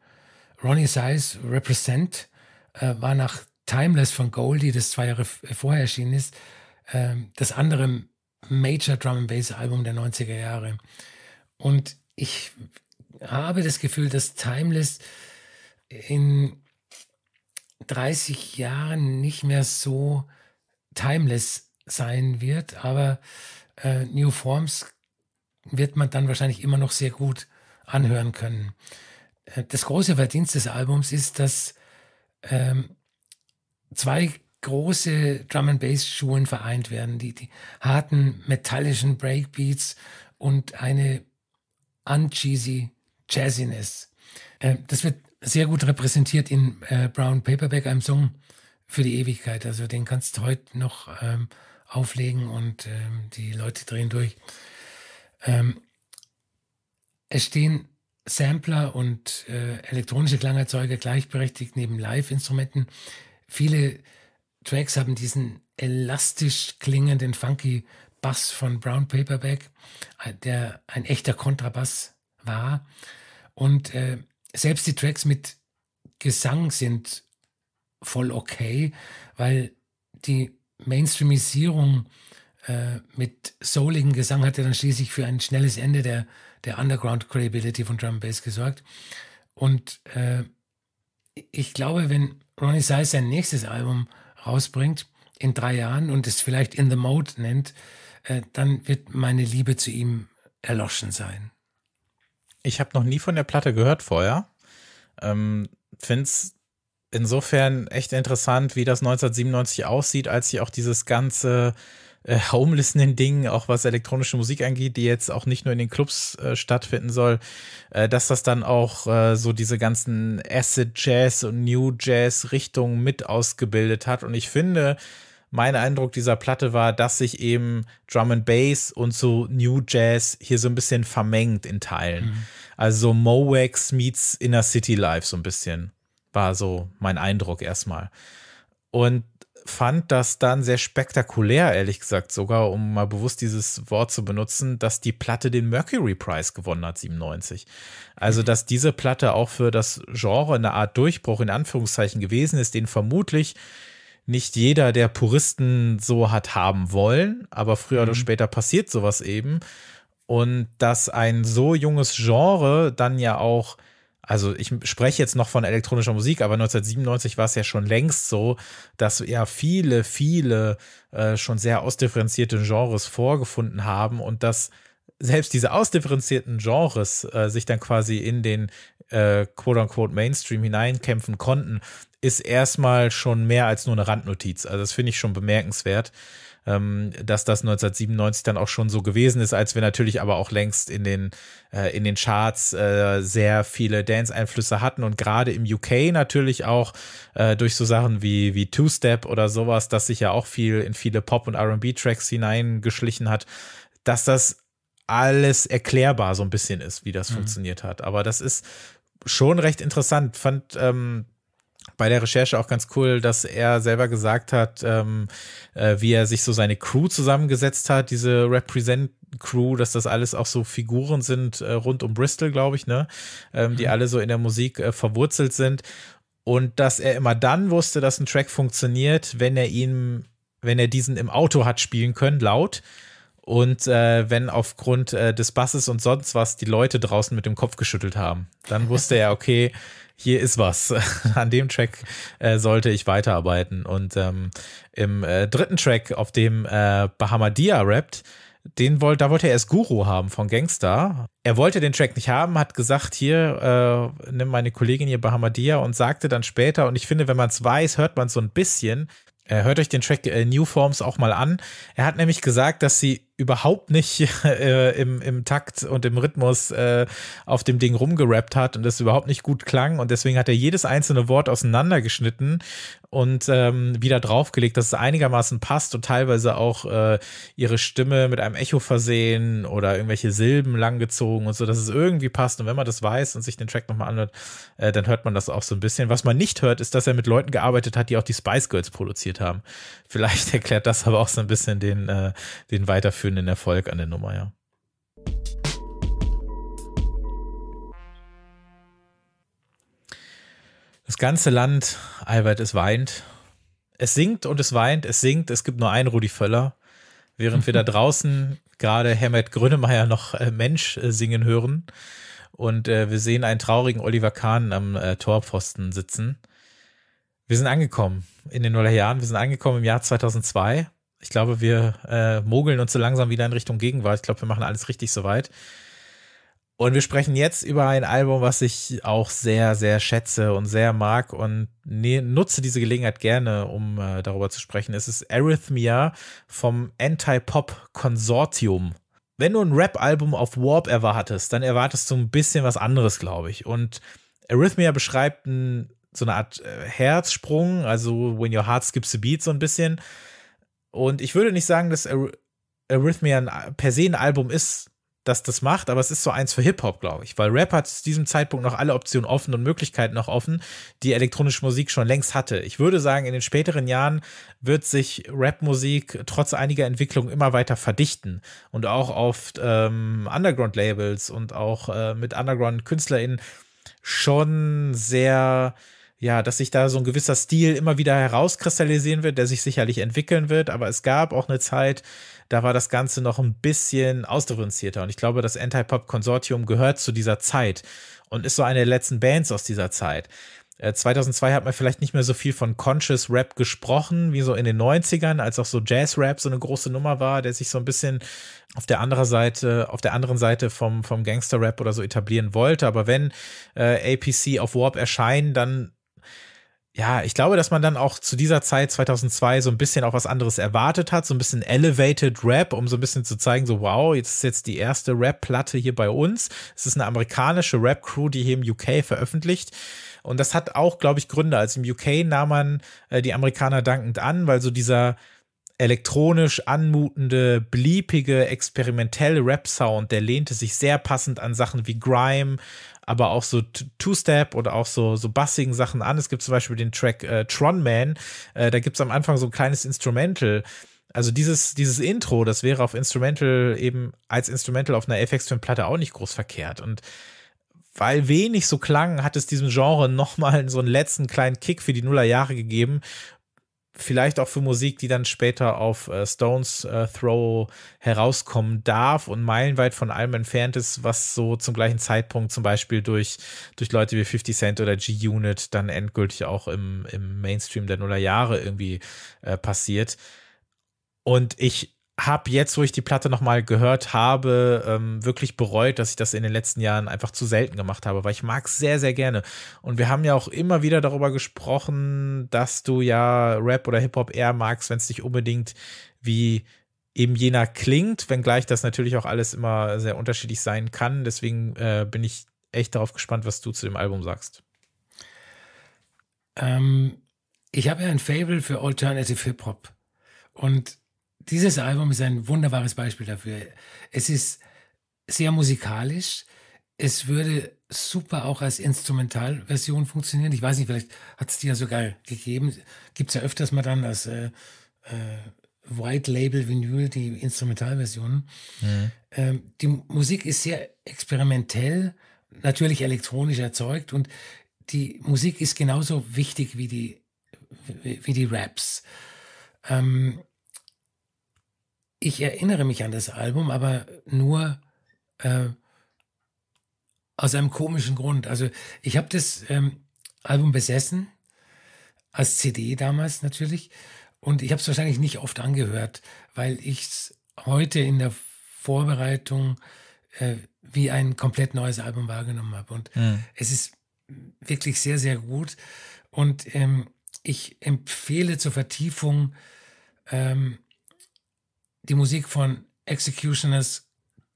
Ronnie Size Represent äh, war nach Timeless von Goldie, das zwei Jahre äh, vorher erschienen ist, äh, das andere Major Drum and Bass Album der 90er Jahre. Und ich habe das Gefühl, dass Timeless in 30 Jahren nicht mehr so timeless sein wird, aber äh, New Forms wird man dann wahrscheinlich immer noch sehr gut anhören können. Äh, das große Verdienst des Albums ist, dass ähm, zwei große Drum and Bass Schulen vereint werden, die, die harten metallischen Breakbeats und eine uncheesy Jazziness. Äh, das wird sehr gut repräsentiert in äh, Brown Paperback, einem Song für die Ewigkeit. Also den kannst du heute noch ähm, auflegen und ähm, die Leute drehen durch. Ähm, es stehen Sampler und äh, elektronische Klangerzeuger gleichberechtigt neben Live-Instrumenten. Viele Tracks haben diesen elastisch klingenden, funky Bass von Brown Paperback, äh, der ein echter Kontrabass war. Und äh, selbst die Tracks mit Gesang sind voll okay, weil die Mainstreamisierung äh, mit souligen Gesang hatte dann schließlich für ein schnelles Ende der der Underground Credibility von Drum Bass gesorgt. Und äh, ich glaube, wenn Ronnie Size sein nächstes Album rausbringt in drei Jahren und es vielleicht In the Mode nennt, äh, dann wird meine Liebe zu ihm erloschen sein. Ich habe noch nie von der Platte gehört vorher. Ähm, Finde es insofern echt interessant, wie das 1997 aussieht, als sie auch dieses ganze äh, Homelistenen-Ding, auch was elektronische Musik angeht, die jetzt auch nicht nur in den Clubs äh, stattfinden soll, äh, dass das dann auch äh, so diese ganzen Acid-Jazz und New Jazz-Richtungen mit ausgebildet hat. Und ich finde, mein Eindruck dieser Platte war, dass sich eben Drum and Bass und so New Jazz hier so ein bisschen vermengt in Teilen. Mhm. Also Mowax meets Inner City Life so ein bisschen war so mein Eindruck erstmal. Und fand das dann sehr spektakulär, ehrlich gesagt, sogar, um mal bewusst dieses Wort zu benutzen, dass die Platte den Mercury Prize gewonnen hat, 97. Also, dass diese Platte auch für das Genre eine Art Durchbruch in Anführungszeichen gewesen ist, den vermutlich nicht jeder der Puristen so hat haben wollen, aber früher mhm. oder später passiert sowas eben. Und dass ein so junges Genre dann ja auch also ich spreche jetzt noch von elektronischer Musik, aber 1997 war es ja schon längst so, dass ja viele, viele äh, schon sehr ausdifferenzierte Genres vorgefunden haben und dass selbst diese ausdifferenzierten Genres äh, sich dann quasi in den äh, quote-unquote Mainstream hineinkämpfen konnten, ist erstmal schon mehr als nur eine Randnotiz. Also das finde ich schon bemerkenswert ähm, dass das 1997 dann auch schon so gewesen ist, als wir natürlich aber auch längst in den, äh, in den Charts äh, sehr viele Dance-Einflüsse hatten und gerade im UK natürlich auch äh, durch so Sachen wie, wie Two-Step oder sowas, das sich ja auch viel in viele Pop- und RB-Tracks hineingeschlichen hat, dass das alles erklärbar so ein bisschen ist, wie das mhm. funktioniert hat. Aber das ist schon recht interessant. Fand, ähm, bei der Recherche auch ganz cool, dass er selber gesagt hat, ähm, äh, wie er sich so seine Crew zusammengesetzt hat, diese Represent Crew, dass das alles auch so Figuren sind äh, rund um Bristol, glaube ich, ne, ähm, mhm. die alle so in der Musik äh, verwurzelt sind und dass er immer dann wusste, dass ein Track funktioniert, wenn er ihn, wenn er diesen im Auto hat spielen können, laut. Und äh, wenn aufgrund äh, des Basses und sonst was die Leute draußen mit dem Kopf geschüttelt haben, dann wusste er, okay, hier ist was. An dem Track äh, sollte ich weiterarbeiten. Und ähm, im äh, dritten Track, auf dem äh, Bahamadia rappt, den wollt, da wollte er erst Guru haben von Gangster. Er wollte den Track nicht haben, hat gesagt, hier, äh, nimm meine Kollegin hier Bahamadia und sagte dann später, und ich finde, wenn man es weiß, hört man es so ein bisschen. Äh, hört euch den Track äh, New Forms auch mal an. Er hat nämlich gesagt, dass sie überhaupt nicht äh, im, im Takt und im Rhythmus äh, auf dem Ding rumgerappt hat und das überhaupt nicht gut klang. Und deswegen hat er jedes einzelne Wort auseinandergeschnitten und ähm, wieder draufgelegt, dass es einigermaßen passt und teilweise auch äh, ihre Stimme mit einem Echo versehen oder irgendwelche Silben langgezogen und so, dass es irgendwie passt. Und wenn man das weiß und sich den Track nochmal anhört, äh, dann hört man das auch so ein bisschen. Was man nicht hört, ist, dass er mit Leuten gearbeitet hat, die auch die Spice Girls produziert haben. Vielleicht erklärt das aber auch so ein bisschen den, äh, den weiterführenden schönen Erfolg an der Nummer, ja. Das ganze Land, Albert, es weint. Es singt und es weint, es singt. Es gibt nur einen Rudi Völler. Während wir da draußen gerade Hermet Grönemeyer noch äh, Mensch äh, singen hören und äh, wir sehen einen traurigen Oliver Kahn am äh, Torpfosten sitzen. Wir sind angekommen in den Nullerjahren. Wir sind angekommen im Jahr 2002. Ich glaube, wir äh, mogeln uns so langsam wieder in Richtung Gegenwart. Ich glaube, wir machen alles richtig soweit. Und wir sprechen jetzt über ein Album, was ich auch sehr, sehr schätze und sehr mag und ne nutze diese Gelegenheit gerne, um äh, darüber zu sprechen. Es ist Arrhythmia vom Anti-Pop Konsortium. Wenn du ein Rap-Album auf Warp erwartest, dann erwartest du ein bisschen was anderes, glaube ich. Und Arrhythmia beschreibt ein, so eine Art äh, Herzsprung, also When Your Heart Skips a Beat so ein bisschen und ich würde nicht sagen, dass Ar Arrhythmia per se ein Album ist, das das macht, aber es ist so eins für Hip-Hop, glaube ich, weil Rap hat zu diesem Zeitpunkt noch alle Optionen offen und Möglichkeiten noch offen, die elektronische Musik schon längst hatte. Ich würde sagen, in den späteren Jahren wird sich Rap-Musik trotz einiger Entwicklungen immer weiter verdichten und auch auf ähm, Underground-Labels und auch äh, mit Underground-KünstlerInnen schon sehr ja, dass sich da so ein gewisser Stil immer wieder herauskristallisieren wird, der sich sicherlich entwickeln wird, aber es gab auch eine Zeit, da war das Ganze noch ein bisschen ausdifferenzierter und ich glaube, das Anti-Pop-Konsortium gehört zu dieser Zeit und ist so eine der letzten Bands aus dieser Zeit. 2002 äh, hat man vielleicht nicht mehr so viel von Conscious Rap gesprochen, wie so in den 90ern, als auch so Jazz Rap so eine große Nummer war, der sich so ein bisschen auf der anderen Seite, auf der anderen Seite vom, vom Gangster Rap oder so etablieren wollte. Aber wenn äh, APC auf Warp erscheinen, dann ja, ich glaube, dass man dann auch zu dieser Zeit 2002 so ein bisschen auch was anderes erwartet hat, so ein bisschen elevated Rap, um so ein bisschen zu zeigen, so wow, jetzt ist jetzt die erste Rap-Platte hier bei uns. Es ist eine amerikanische Rap-Crew, die hier im UK veröffentlicht. Und das hat auch, glaube ich, Gründe. Also im UK nahm man äh, die Amerikaner dankend an, weil so dieser elektronisch anmutende, bliepige, experimentelle Rap-Sound, der lehnte sich sehr passend an Sachen wie Grime, aber auch so Two-Step oder auch so, so bassigen Sachen an. Es gibt zum Beispiel den Track äh, Tron Man, äh, da gibt es am Anfang so ein kleines Instrumental. Also dieses, dieses Intro, das wäre auf Instrumental eben als Instrumental auf einer FX-Platte auch nicht groß verkehrt. Und weil wenig so klang, hat es diesem Genre nochmal so einen letzten kleinen Kick für die Nullerjahre gegeben, vielleicht auch für Musik, die dann später auf äh, Stones äh, Throw herauskommen darf und meilenweit von allem entfernt ist, was so zum gleichen Zeitpunkt zum Beispiel durch, durch Leute wie 50 Cent oder G-Unit dann endgültig auch im, im Mainstream der Nuller Jahre irgendwie äh, passiert. Und ich habe jetzt, wo ich die Platte nochmal gehört habe, ähm, wirklich bereut, dass ich das in den letzten Jahren einfach zu selten gemacht habe, weil ich mag es sehr, sehr gerne. Und wir haben ja auch immer wieder darüber gesprochen, dass du ja Rap oder Hip-Hop eher magst, wenn es nicht unbedingt wie eben jener klingt, wenngleich das natürlich auch alles immer sehr unterschiedlich sein kann. Deswegen äh, bin ich echt darauf gespannt, was du zu dem Album sagst. Ähm, ich habe ja ein Fable für Alternative Hip-Hop. Und dieses Album ist ein wunderbares Beispiel dafür. Es ist sehr musikalisch. Es würde super auch als Instrumentalversion funktionieren. Ich weiß nicht, vielleicht hat es die ja sogar gegeben. Gibt es ja öfters mal dann als äh, äh, White Label Vinyl die Instrumentalversion. Mhm. Ähm, die Musik ist sehr experimentell, natürlich elektronisch erzeugt und die Musik ist genauso wichtig wie die, wie, wie die Raps. Ähm, ich erinnere mich an das Album, aber nur äh, aus einem komischen Grund. Also ich habe das ähm, Album besessen, als CD damals natürlich, und ich habe es wahrscheinlich nicht oft angehört, weil ich es heute in der Vorbereitung äh, wie ein komplett neues Album wahrgenommen habe. Und mhm. es ist wirklich sehr, sehr gut. Und ähm, ich empfehle zur Vertiefung ähm, die Musik von Executioners,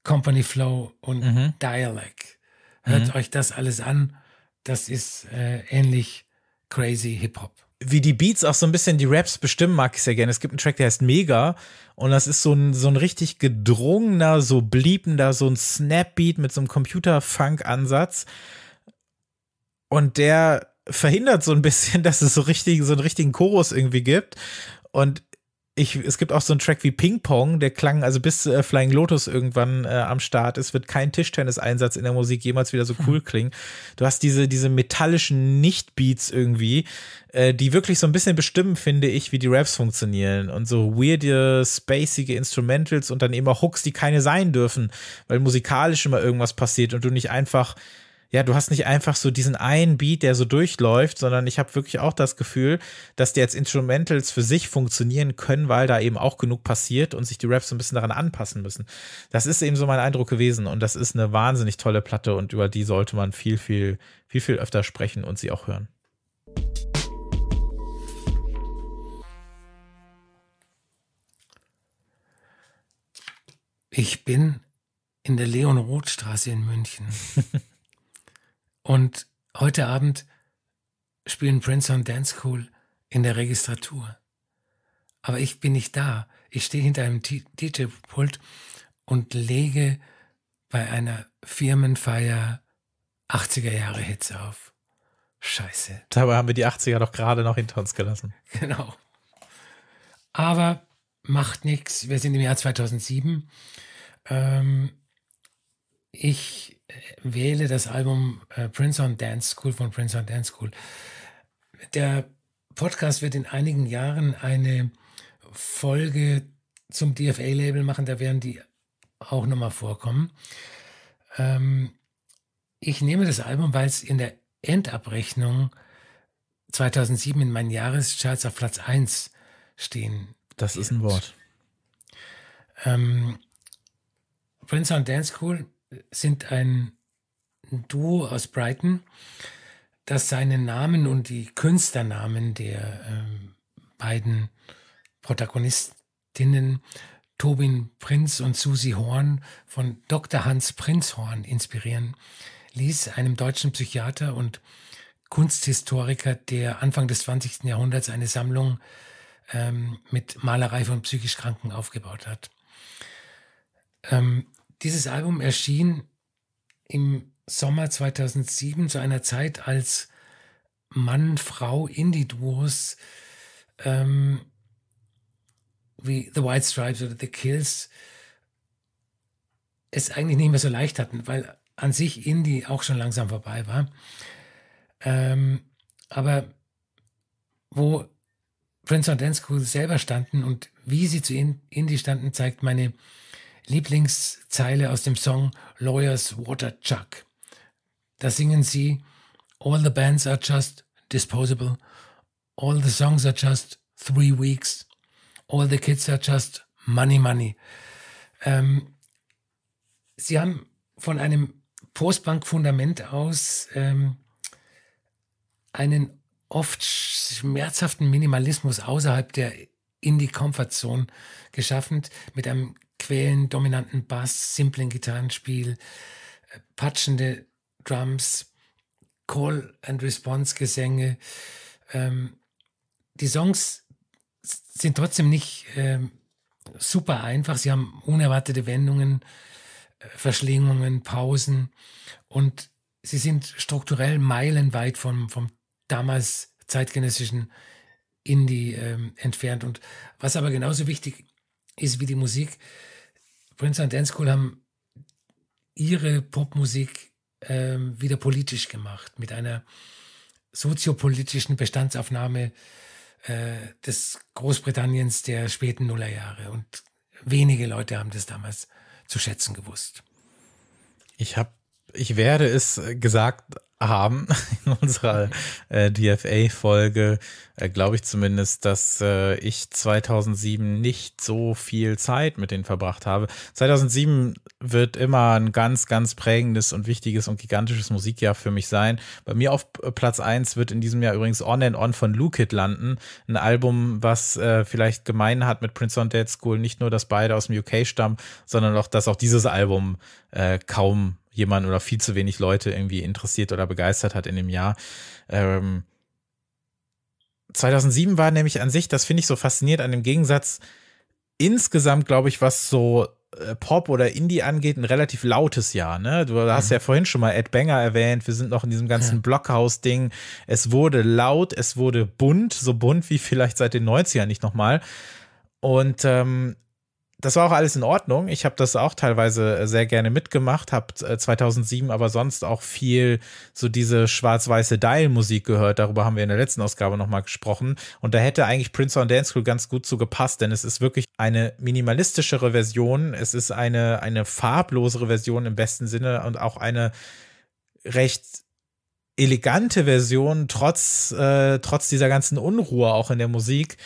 Company Flow und mhm. Dialect. Hört mhm. euch das alles an. Das ist äh, ähnlich crazy Hip-Hop. Wie die Beats auch so ein bisschen die Raps bestimmen, mag ich sehr gerne. Es gibt einen Track, der heißt Mega und das ist so ein, so ein richtig gedrungener, so bliebender, so ein Snap-Beat mit so einem Computer-Funk-Ansatz. Und der verhindert so ein bisschen, dass es so richtig, so einen richtigen Chorus irgendwie gibt. Und ich, es gibt auch so einen Track wie Ping Pong, der klang, also bis äh, Flying Lotus irgendwann äh, am Start ist, wird kein Tischtennis-Einsatz in der Musik jemals wieder so hm. cool klingen. Du hast diese, diese metallischen Nicht-Beats irgendwie, äh, die wirklich so ein bisschen bestimmen, finde ich, wie die Raps funktionieren. Und so weirde, spacige Instrumentals und dann eben auch Hooks, die keine sein dürfen, weil musikalisch immer irgendwas passiert und du nicht einfach ja, du hast nicht einfach so diesen einen Beat, der so durchläuft, sondern ich habe wirklich auch das Gefühl, dass die jetzt Instrumentals für sich funktionieren können, weil da eben auch genug passiert und sich die Raps so ein bisschen daran anpassen müssen. Das ist eben so mein Eindruck gewesen und das ist eine wahnsinnig tolle Platte und über die sollte man viel, viel, viel, viel öfter sprechen und sie auch hören. Ich bin in der Leon-Roth-Straße in München. Und heute Abend spielen Prince on Dance School in der Registratur. Aber ich bin nicht da. Ich stehe hinter einem DJ-Pult und lege bei einer Firmenfeier 80er Jahre Hits auf. Scheiße. Dabei haben wir die 80er doch gerade noch hinter uns gelassen. Genau. Aber macht nichts. Wir sind im Jahr 2007. Ähm, ich äh, wähle das Album äh, Prince on Dance School von Prince on Dance School. Der Podcast wird in einigen Jahren eine Folge zum DFA-Label machen, da werden die auch nochmal vorkommen. Ähm, ich nehme das Album, weil es in der Endabrechnung 2007 in meinen Jahrescharts auf Platz 1 stehen. Das ist ein Wort. Ähm, Prince on Dance School sind ein Duo aus Brighton, das seinen Namen und die Künstlernamen der ähm, beiden Protagonistinnen Tobin Prinz und Susi Horn von Dr. Hans Prinzhorn inspirieren ließ, einem deutschen Psychiater und Kunsthistoriker, der Anfang des 20. Jahrhunderts eine Sammlung ähm, mit Malerei von psychisch Kranken aufgebaut hat. Ähm, dieses Album erschien im Sommer 2007 zu einer Zeit, als Mann-Frau-Indie-Duos ähm, wie The White Stripes oder The Kills es eigentlich nicht mehr so leicht hatten, weil an sich Indie auch schon langsam vorbei war. Ähm, aber wo Prince und Dance School selber standen und wie sie zu Indie standen, zeigt meine Lieblingszeile aus dem Song Lawyers Water Chuck. Da singen sie All the bands are just disposable, all the songs are just three weeks, all the kids are just money, money. Ähm, sie haben von einem Postbank-Fundament aus ähm, einen oft schmerzhaften Minimalismus außerhalb der Indie-Comfort-Zone geschaffen, mit einem quälen, dominanten Bass, simplen Gitarrenspiel, äh, patschende Drums, Call and Response Gesänge. Ähm, die Songs sind trotzdem nicht ähm, super einfach. Sie haben unerwartete Wendungen, äh, Verschlingungen, Pausen und sie sind strukturell meilenweit vom, vom damals zeitgenössischen Indie ähm, entfernt. Und was aber genauso wichtig ist wie die Musik, Prince Princeton Dance School haben ihre Popmusik ähm, wieder politisch gemacht, mit einer soziopolitischen Bestandsaufnahme äh, des Großbritanniens der späten Nullerjahre. Und wenige Leute haben das damals zu schätzen gewusst. Ich habe ich werde es gesagt haben in unserer äh, DFA-Folge, äh, glaube ich zumindest, dass äh, ich 2007 nicht so viel Zeit mit denen verbracht habe. 2007 wird immer ein ganz, ganz prägendes und wichtiges und gigantisches Musikjahr für mich sein. Bei mir auf Platz 1 wird in diesem Jahr übrigens On and On von Lukid landen. Ein Album, was äh, vielleicht gemein hat mit Prince on Dead School, nicht nur, dass beide aus dem UK stammen, sondern auch, dass auch dieses Album äh, kaum jemand oder viel zu wenig Leute irgendwie interessiert oder begeistert hat in dem Jahr. Ähm, 2007 war nämlich an sich, das finde ich so faszinierend an dem Gegensatz, insgesamt glaube ich, was so äh, Pop oder Indie angeht, ein relativ lautes Jahr. Ne? Du hast mhm. ja vorhin schon mal Ed Banger erwähnt. Wir sind noch in diesem ganzen ja. Blockhaus-Ding. Es wurde laut, es wurde bunt, so bunt wie vielleicht seit den 90ern nicht nochmal. Und ähm, das war auch alles in Ordnung. Ich habe das auch teilweise äh, sehr gerne mitgemacht, habe äh, 2007 aber sonst auch viel so diese schwarz-weiße Dial-Musik gehört. Darüber haben wir in der letzten Ausgabe nochmal gesprochen. Und da hätte eigentlich Prince on Dance School ganz gut zu gepasst, denn es ist wirklich eine minimalistischere Version. Es ist eine, eine farblosere Version im besten Sinne und auch eine recht elegante Version, trotz, äh, trotz dieser ganzen Unruhe auch in der Musik.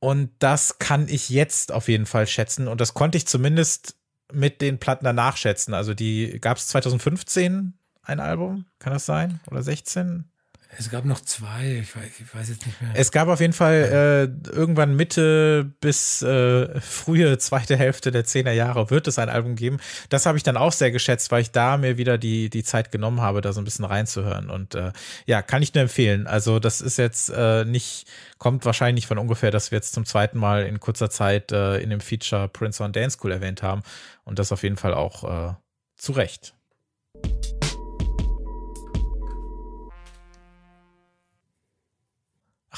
Und das kann ich jetzt auf jeden Fall schätzen. Und das konnte ich zumindest mit den Platten danach schätzen. Also die gab es 2015 ein Album, kann das sein? Oder 16? Es gab noch zwei, ich weiß, ich weiß, jetzt nicht mehr. Es gab auf jeden Fall äh, irgendwann Mitte bis äh, frühe zweite Hälfte der 10er Jahre wird es ein Album geben. Das habe ich dann auch sehr geschätzt, weil ich da mir wieder die, die Zeit genommen habe, da so ein bisschen reinzuhören. Und äh, ja, kann ich nur empfehlen. Also das ist jetzt äh, nicht, kommt wahrscheinlich von ungefähr, dass wir jetzt zum zweiten Mal in kurzer Zeit äh, in dem Feature Prince on Dance School erwähnt haben. Und das auf jeden Fall auch äh, zu Recht.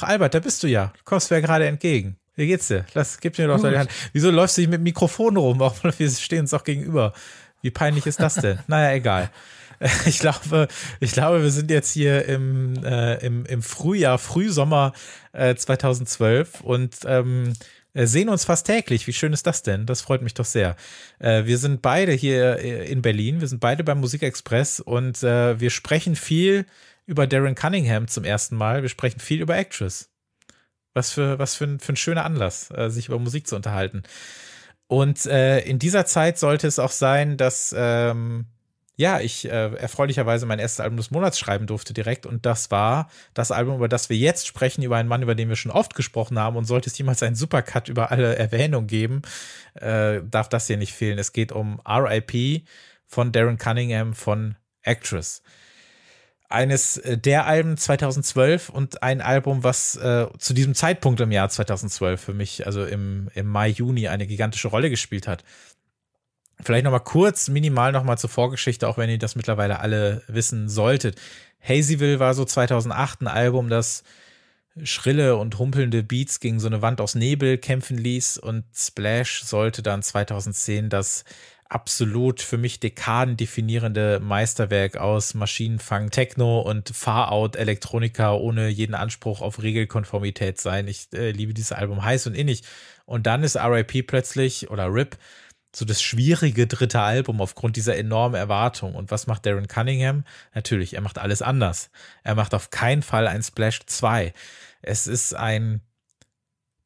Ach, Albert, da bist du ja. Du kommst mir ja gerade entgegen. Wie geht's dir? Lass, gib mir doch deine Hand. Wieso läufst du nicht mit Mikrofon rum? Auch wir stehen uns doch gegenüber. Wie peinlich ist das denn? naja, egal. Ich glaube, ich glaube, wir sind jetzt hier im, äh, im, im Frühjahr, Frühsommer äh, 2012 und ähm, äh, sehen uns fast täglich. Wie schön ist das denn? Das freut mich doch sehr. Äh, wir sind beide hier äh, in Berlin, wir sind beide beim Musikexpress und äh, wir sprechen viel über Darren Cunningham zum ersten Mal. Wir sprechen viel über Actress. Was für, was für, ein, für ein schöner Anlass, äh, sich über Musik zu unterhalten. Und äh, in dieser Zeit sollte es auch sein, dass ähm, ja, ich äh, erfreulicherweise mein erstes Album des Monats schreiben durfte direkt. Und das war das Album, über das wir jetzt sprechen, über einen Mann, über den wir schon oft gesprochen haben. Und sollte es jemals einen Supercut über alle Erwähnungen geben, äh, darf das hier nicht fehlen. Es geht um RIP von Darren Cunningham von Actress eines äh, der Alben 2012 und ein Album, was äh, zu diesem Zeitpunkt im Jahr 2012 für mich, also im, im Mai, Juni, eine gigantische Rolle gespielt hat. Vielleicht nochmal kurz, minimal nochmal zur Vorgeschichte, auch wenn ihr das mittlerweile alle wissen solltet. Hazyville war so 2008 ein Album, das schrille und humpelnde Beats gegen so eine Wand aus Nebel kämpfen ließ und Splash sollte dann 2010 das absolut für mich Dekaden definierende Meisterwerk aus Maschinenfang, Techno und Far-Out Elektronika ohne jeden Anspruch auf Regelkonformität sein. Ich äh, liebe dieses Album heiß und innig. Und dann ist RIP plötzlich oder RIP so das schwierige dritte Album aufgrund dieser enormen Erwartung. Und was macht Darren Cunningham? Natürlich, er macht alles anders. Er macht auf keinen Fall ein Splash 2. Es ist ein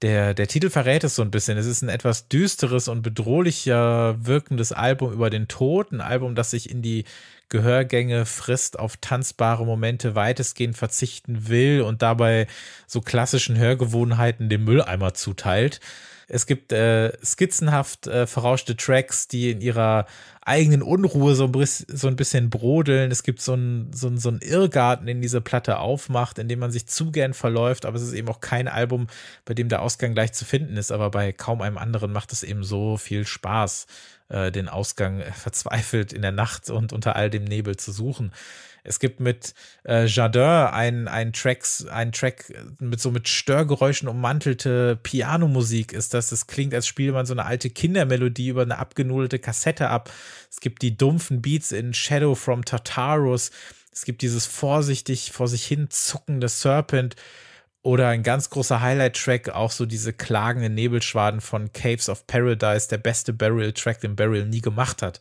der, der Titel verrät es so ein bisschen. Es ist ein etwas düsteres und bedrohlicher wirkendes Album über den Tod. Ein Album, das sich in die Gehörgänge frisst, auf tanzbare Momente weitestgehend verzichten will und dabei so klassischen Hörgewohnheiten dem Mülleimer zuteilt. Es gibt äh, skizzenhaft äh, verrauschte Tracks, die in ihrer eigenen Unruhe so ein, bisschen, brodeln. Es gibt so einen so so ein Irrgarten, den diese Platte aufmacht, in dem man sich zu gern verläuft, aber es ist eben auch kein Album, bei dem der Ausgang gleich zu finden ist. Aber bei kaum einem anderen macht es eben so viel Spaß, äh, den Ausgang äh, verzweifelt in der Nacht und unter all dem Nebel zu suchen. Es gibt mit äh, Jardin einen, einen, Tracks, einen Track mit so mit Störgeräuschen ummantelte Pianomusik ist das. Es klingt, als spiele man so eine alte Kindermelodie über eine abgenudelte Kassette ab. Es gibt die dumpfen Beats in Shadow from Tartarus. Es gibt dieses vorsichtig vor sich hin zuckende Serpent. Oder ein ganz großer Highlight-Track, auch so diese klagenden Nebelschwaden von Caves of Paradise, der beste Burial-Track, den Burial nie gemacht hat.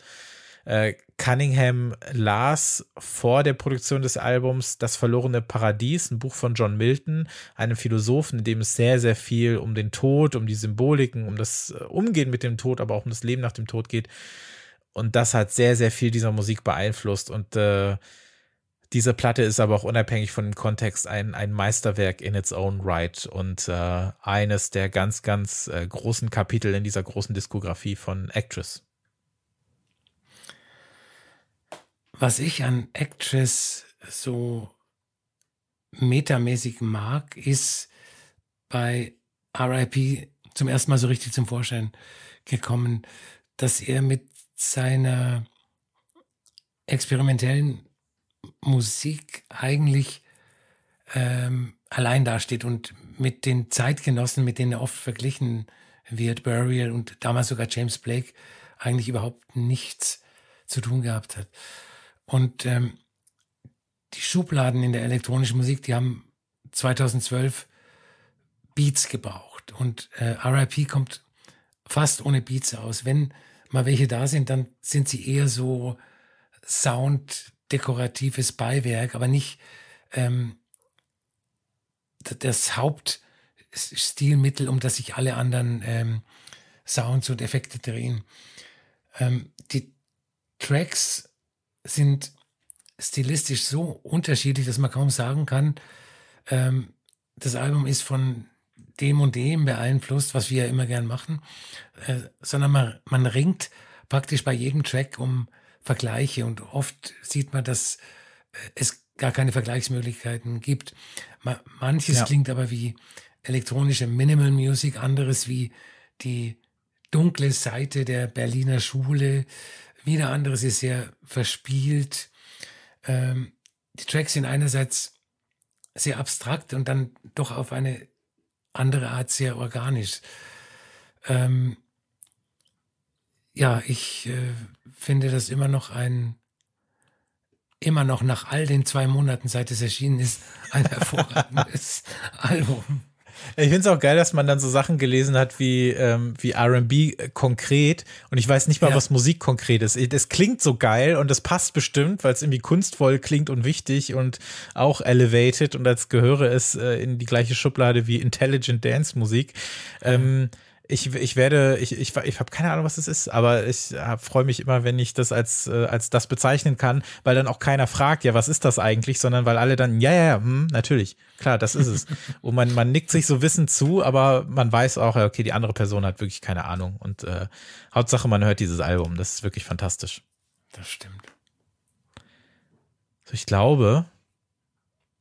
Äh, Cunningham las vor der Produktion des Albums Das verlorene Paradies, ein Buch von John Milton, einem Philosophen, in dem es sehr, sehr viel um den Tod, um die Symboliken, um das äh, Umgehen mit dem Tod, aber auch um das Leben nach dem Tod geht. Und das hat sehr, sehr viel dieser Musik beeinflusst. Und äh, diese Platte ist aber auch unabhängig von dem Kontext ein, ein Meisterwerk in its own right und äh, eines der ganz, ganz äh, großen Kapitel in dieser großen Diskografie von Actress. Was ich an Actress so metamäßig mag, ist bei RIP zum ersten Mal so richtig zum Vorschein gekommen, dass er mit seiner experimentellen Musik eigentlich ähm, allein dasteht und mit den Zeitgenossen, mit denen er oft verglichen wird, Burial und damals sogar James Blake, eigentlich überhaupt nichts zu tun gehabt hat. Und ähm, die Schubladen in der elektronischen Musik, die haben 2012 Beats gebraucht. Und äh, RIP kommt fast ohne Beats aus. Wenn mal welche da sind, dann sind sie eher so sounddekoratives Beiwerk, aber nicht ähm, das Hauptstilmittel, um das sich alle anderen ähm, Sounds und Effekte drehen. Ähm, die Tracks sind stilistisch so unterschiedlich, dass man kaum sagen kann, ähm, das Album ist von dem und dem beeinflusst, was wir ja immer gern machen, äh, sondern man, man ringt praktisch bei jedem Track um Vergleiche und oft sieht man, dass äh, es gar keine Vergleichsmöglichkeiten gibt. Manches ja. klingt aber wie elektronische Minimal Music, anderes wie die dunkle Seite der Berliner Schule, wieder anderes ist sehr verspielt. Ähm, die Tracks sind einerseits sehr abstrakt und dann doch auf eine andere Art sehr organisch. Ähm, ja, ich äh, finde das immer noch ein, immer noch nach all den zwei Monaten, seit es erschienen ist, ein hervorragendes Album. Ich finde es auch geil, dass man dann so Sachen gelesen hat wie, ähm, wie RB konkret und ich weiß nicht mal, ja. was Musik konkret ist. Es klingt so geil und es passt bestimmt, weil es irgendwie kunstvoll klingt und wichtig und auch elevated und als gehöre es äh, in die gleiche Schublade wie Intelligent Dance Musik. Ähm, ja ich, ich werde, ich, ich, ich habe keine Ahnung, was es ist, aber ich äh, freue mich immer, wenn ich das als, äh, als das bezeichnen kann, weil dann auch keiner fragt, ja, was ist das eigentlich, sondern weil alle dann, ja, ja, ja, hm, natürlich, klar, das ist es. und man, man nickt sich so wissend zu, aber man weiß auch, okay, die andere Person hat wirklich keine Ahnung. Und äh, Hauptsache, man hört dieses Album. Das ist wirklich fantastisch. Das stimmt. ich glaube,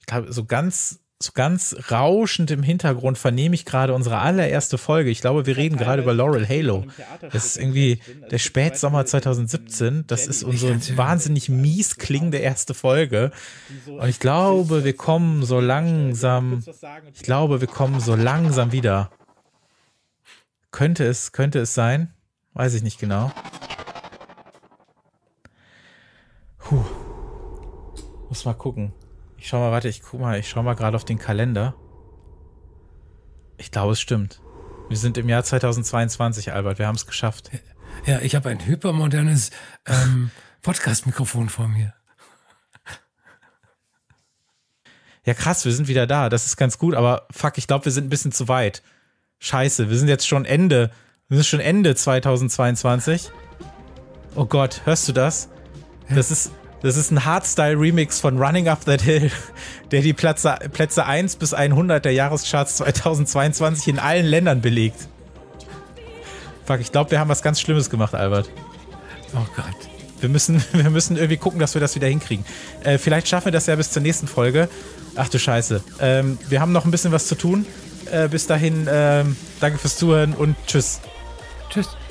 ich glaube, so ganz so ganz rauschend im Hintergrund vernehme ich gerade unsere allererste Folge. Ich glaube, wir reden gerade über Laurel Halo. Das ist irgendwie der also Spätsommer 2017. Das ist unsere wahnsinnig mies klingende erste Folge. Und ich glaube, wir kommen so langsam, ich glaube, wir kommen so langsam wieder. Könnte es, könnte es sein? Weiß ich nicht genau. Puh. Muss mal gucken. Ich schau mal, warte, ich guck mal, ich schau mal gerade auf den Kalender. Ich glaube, es stimmt. Wir sind im Jahr 2022, Albert, wir haben es geschafft. Ja, ich habe ein hypermodernes ähm, Podcast-Mikrofon vor mir. Ja, krass, wir sind wieder da. Das ist ganz gut, aber fuck, ich glaube, wir sind ein bisschen zu weit. Scheiße, wir sind jetzt schon Ende. Wir sind schon Ende 2022. Oh Gott, hörst du das? Das ist, das ist ein Hardstyle-Remix von Running Up That Hill, der die Plätze, Plätze 1 bis 100 der Jahrescharts 2022 in allen Ländern belegt. Fuck, ich glaube, wir haben was ganz Schlimmes gemacht, Albert. Oh Gott. Wir müssen, wir müssen irgendwie gucken, dass wir das wieder hinkriegen. Äh, vielleicht schaffen wir das ja bis zur nächsten Folge. Ach du Scheiße. Ähm, wir haben noch ein bisschen was zu tun. Äh, bis dahin, äh, danke fürs Zuhören und tschüss. Tschüss.